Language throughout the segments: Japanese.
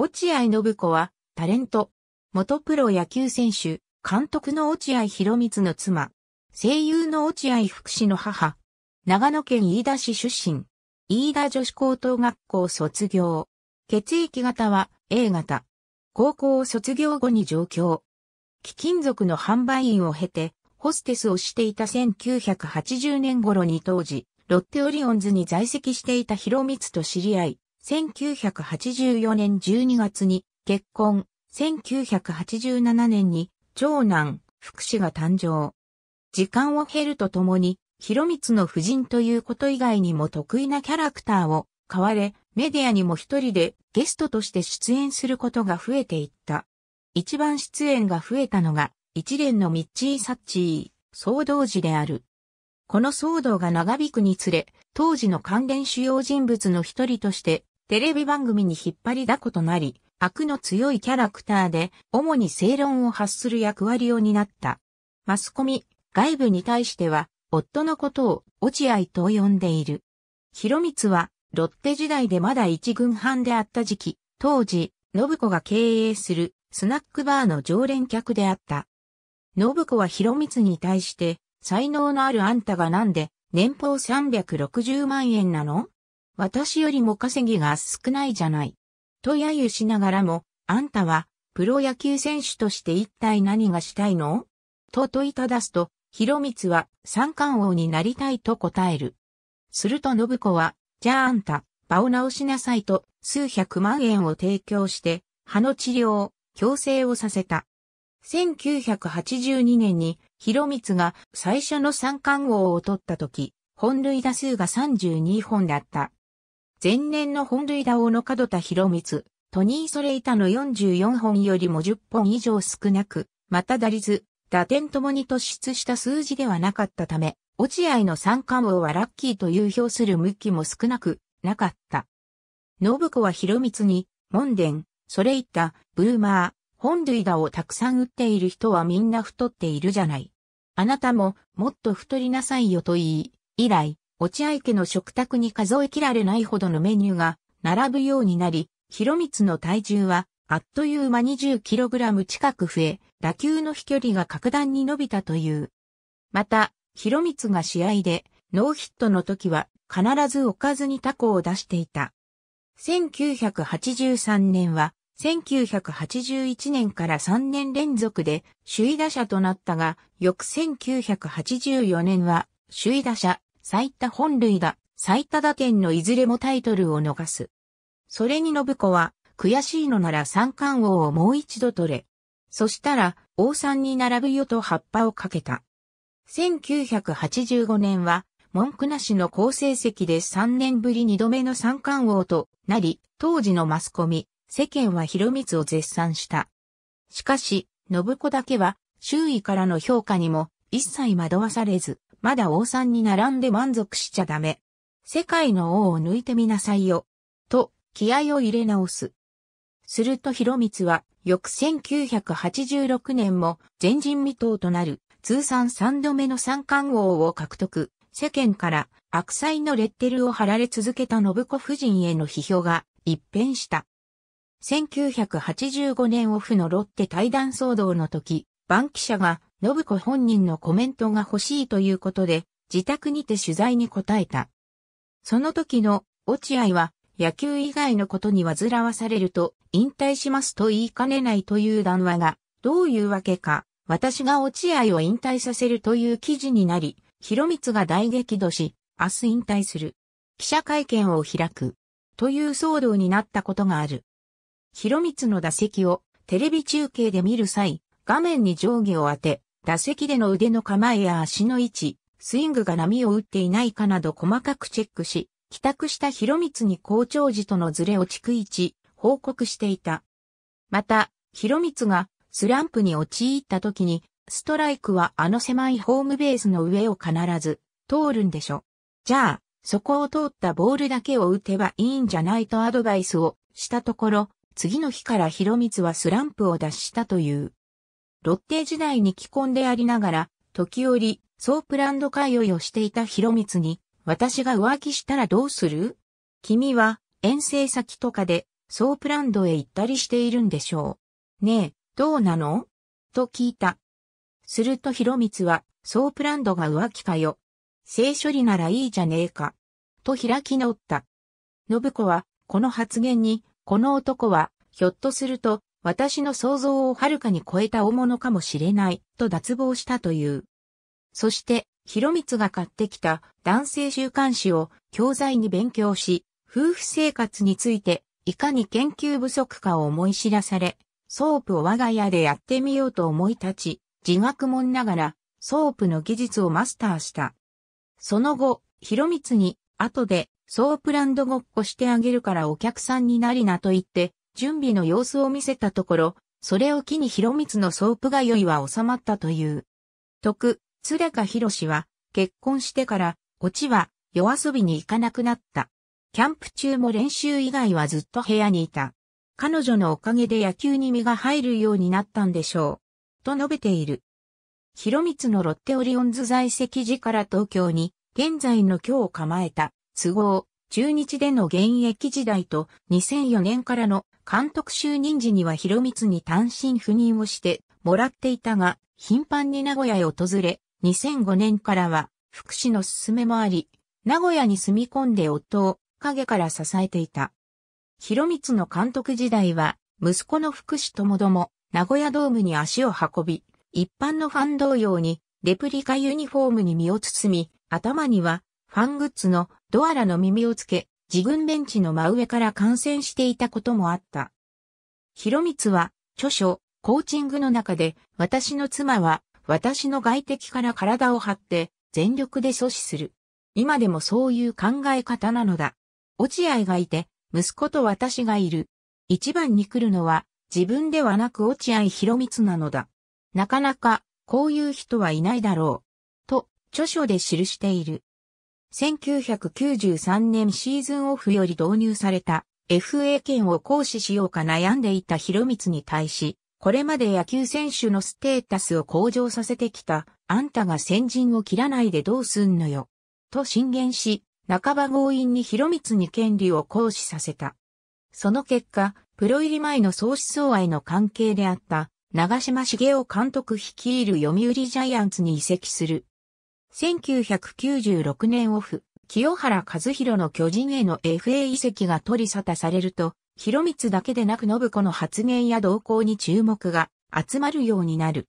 落合信子は、タレント、元プロ野球選手、監督の落合博光の妻、声優の落合福祉の母、長野県飯田市出身、飯田女子高等学校卒業、血液型は A 型、高校を卒業後に上京、貴金属の販売員を経て、ホステスをしていた1980年頃に当時、ロッテオリオンズに在籍していた博光と知り合い、1984年12月に結婚、1987年に長男、福祉が誕生。時間を経るとともに、広光の夫人ということ以外にも得意なキャラクターを買われ、メディアにも一人でゲストとして出演することが増えていった。一番出演が増えたのが、一連のミッチー・サッチー、騒動時である。この騒動が長引くにつれ、当時の関連主要人物の一人としてテレビ番組に引っ張りだことなり、悪の強いキャラクターで、主に正論を発する役割を担った。マスコミ、外部に対しては、夫のことを落合と呼んでいる。広光は、ロッテ時代でまだ一軍半であった時期、当時、信子が経営するスナックバーの常連客であった。信子は広光に対して、才能のあるあんたがなんで、年俸360万円なの私よりも稼ぎが少ないじゃない。と揶揄しながらも、あんたは、プロ野球選手として一体何がしたいのと問いただすと、広光は三冠王になりたいと答える。すると信子は、じゃああんた、場を直しなさいと、数百万円を提供して、歯の治療、強制をさせた。1982年に、広光が最初の三冠王を取った時、本塁打数が32本だった。前年の本塁打王の角田博光、トニー・ソレイタの44本よりも10本以上少なく、また打率、打点ともに突出した数字ではなかったため、落合の三冠王はラッキーと優勝評する向きも少なく、なかった。信子は博光に、門殿、ソレイタ、ブルーマー、本塁打をたくさん打っている人はみんな太っているじゃない。あなたももっと太りなさいよと言い、以来、落合家の食卓に数え切られないほどのメニューが並ぶようになり、広光の体重はあっという間 20kg 近く増え、打球の飛距離が格段に伸びたという。また、広光が試合でノーヒットの時は必ずおかずにタコを出していた。1983年は1981年から3年連続で首位打者となったが、翌1984年は首位打者、最多本類だ、最多打点のいずれもタイトルを逃す。それに信子は、悔しいのなら三冠王をもう一度取れ。そしたら、王さんに並ぶよと葉っぱをかけた。1985年は、文句なしの好成績で3年ぶり2度目の三冠王となり、当時のマスコミ、世間は広光を絶賛した。しかし、信子だけは、周囲からの評価にも一切惑わされず、まだ王さんに並んで満足しちゃダメ。世界の王を抜いてみなさいよ。と、気合を入れ直す。すると広光は、翌1986年も前人未到となる通算3度目の三冠王を獲得。世間から悪妻のレッテルを貼られ続けた信子夫人への批評が一変した。1985年オフのロッテ対談騒動の時、バンキシャが信子本人のコメントが欲しいということで、自宅にて取材に答えた。その時の落合は野球以外のことに煩わされると引退しますと言いかねないという談話が、どういうわけか、私が落合を引退させるという記事になり、広光が大激怒し、明日引退する。記者会見を開く。という騒動になったことがある。広光の打席をテレビ中継で見る際、画面に上下を当て、打席での腕の構えや足の位置、スイングが波を打っていないかなど細かくチェックし、帰宅した広光に校長時とのズレを逐一報告していた。また、広光がスランプに陥った時に、ストライクはあの狭いホームベースの上を必ず通るんでしょ。じゃあ、そこを通ったボールだけを打てばいいんじゃないとアドバイスをしたところ、次の日から広光はスランプを脱したという。ロッテ時代に既婚でありながら、時折、ソープランド通いをしていた広光に、私が浮気したらどうする君は、遠征先とかで、ソープランドへ行ったりしているんでしょう。ねえ、どうなのと聞いた。すると広光は、ソープランドが浮気かよ。性処理ならいいじゃねえか。と開き直った。信子は、この発言に、この男は、ひょっとすると、私の想像をはるかに超えた大物かもしれない、と脱帽したという。そして、広光が買ってきた男性週刊誌を教材に勉強し、夫婦生活についていかに研究不足かを思い知らされ、ソープを我が家でやってみようと思い立ち、自学もんながらソープの技術をマスターした。その後、広光に後でソープランドごっこしてあげるからお客さんになりなと言って、準備の様子を見せたところ、それを機に広光のソープが酔いは収まったという。徳、津高広氏は、結婚してから、オチは夜遊びに行かなくなった。キャンプ中も練習以外はずっと部屋にいた。彼女のおかげで野球に身が入るようになったんでしょう。と述べている。広光のロッテオリオンズ在籍時から東京に、現在の今日構えた、都合、中日での現役時代と2004年からの監督就任時には広光に単身赴任をしてもらっていたが、頻繁に名古屋へ訪れ、2005年からは福祉の勧めもあり、名古屋に住み込んで夫を陰から支えていた。広光の監督時代は、息子の福祉ともども、名古屋ドームに足を運び、一般のファン同様に、レプリカユニフォームに身を包み、頭には、ファングッズのドアラの耳をつけ、自軍ベンチの真上から感染していたこともあった。広光は、著書、コーチングの中で、私の妻は、私の外敵から体を張って、全力で阻止する。今でもそういう考え方なのだ。落合がいて、息子と私がいる。一番に来るのは、自分ではなく落合広光なのだ。なかなか、こういう人はいないだろう。と、著書で記している。1993年シーズンオフより導入された FA 権を行使しようか悩んでいた広光に対し、これまで野球選手のステータスを向上させてきた、あんたが先陣を切らないでどうすんのよ。と進言し、半ば強引に広光に権利を行使させた。その結果、プロ入り前の創始相愛の関係であった、長島茂雄監督率いる読売ジャイアンツに移籍する。1996年オフ、清原和弘の巨人への FA 移籍が取り沙汰されると、広光だけでなく信子の発言や動向に注目が集まるようになる。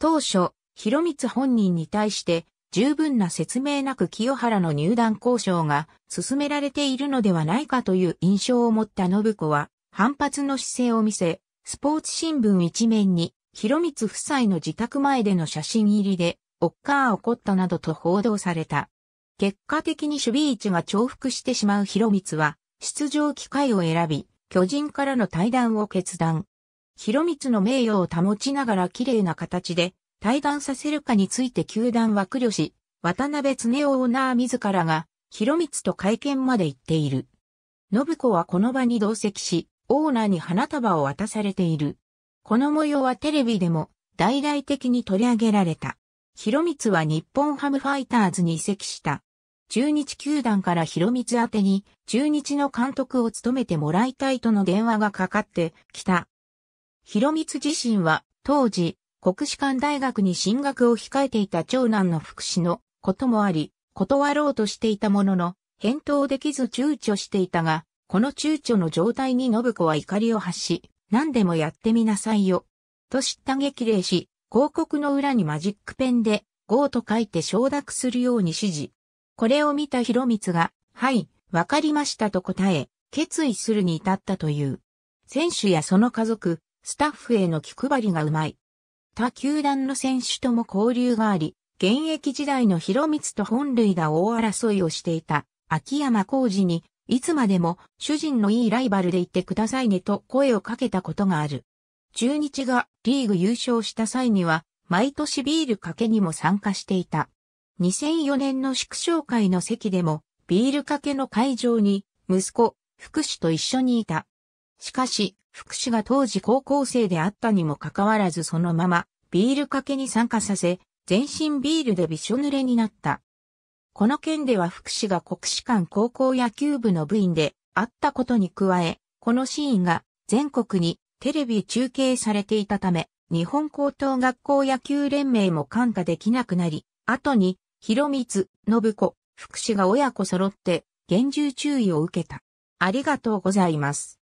当初、広光本人に対して十分な説明なく清原の入団交渉が進められているのではないかという印象を持った信子は反発の姿勢を見せ、スポーツ新聞一面に広光夫妻の自宅前での写真入りでオッカー怒ったなどと報道された。結果的に守備位置が重複してしまう広光は、出場機会を選び、巨人からの対談を決断。広光の名誉を保ちながら綺麗な形で、対談させるかについて球団は苦慮し、渡辺恒オーナー自らが、広光と会見まで行っている。信子はこの場に同席し、オーナーに花束を渡されている。この模様はテレビでも大々的に取り上げられた。広光は日本ハムファイターズに移籍した。中日球団から広光宛に中日の監督を務めてもらいたいとの電話がかかってきた。広光自身は当時国士館大学に進学を控えていた長男の福祉のこともあり、断ろうとしていたものの、返答できず躊躇していたが、この躊躇の状態に信子は怒りを発し、何でもやってみなさいよ。と知った激励し、広告の裏にマジックペンで、ゴーと書いて承諾するように指示。これを見た広光が、はい、わかりましたと答え、決意するに至ったという。選手やその家族、スタッフへの気配りがうまい。他球団の選手とも交流があり、現役時代の広光と本塁打大争いをしていた秋山浩二に、いつまでも主人のいいライバルでいてくださいねと声をかけたことがある。中日がリーグ優勝した際には、毎年ビールかけにも参加していた。2004年の祝勝会の席でも、ビールかけの会場に、息子、福士と一緒にいた。しかし、福士が当時高校生であったにもかかわらずそのまま、ビールかけに参加させ、全身ビールでびしょ濡れになった。この件では福士が国士館高校野球部の部員であったことに加え、このシーンが全国にテレビ中継されていたため、日本高等学校野球連盟も参加できなくなり、後に、広光、信子、福祉が親子揃って、厳重注意を受けた。ありがとうございます。